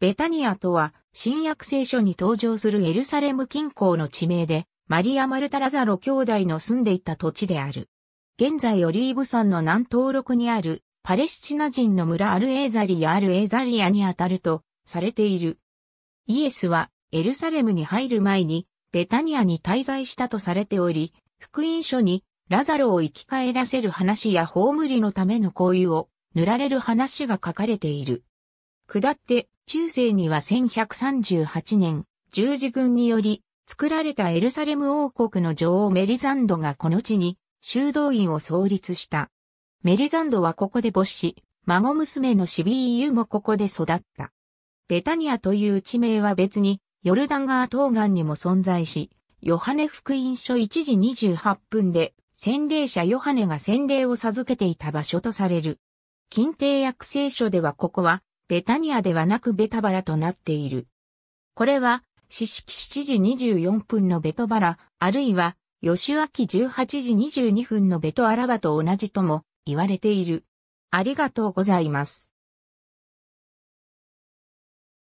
ベタニアとは、新約聖書に登場するエルサレム近郊の地名で、マリア・マルタ・ラザロ兄弟の住んでいた土地である。現在オリーブ山の南東麓にある、パレスチナ人の村アルエーザリア・アルエーザリアにあたると、されている。イエスは、エルサレムに入る前に、ベタニアに滞在したとされており、福音書に、ラザロを生き返らせる話や葬りのための行為を、塗られる話が書かれている。下って、中世には1138年、十字軍により、作られたエルサレム王国の女王メリザンドがこの地に、修道院を創立した。メリザンドはここで没し、孫娘のシビーユもここで育った。ベタニアという地名は別に、ヨルダン川東岸にも存在し、ヨハネ福音書1時28分で、洗礼者ヨハネが洗礼を授けていた場所とされる。近定訳聖書ではここは、ベタニアではなくベタバラとなっている。これは、四式7時24分のベトバラ、あるいは、吉秋18時22分のベトアラバと同じとも言われている。ありがとうございます。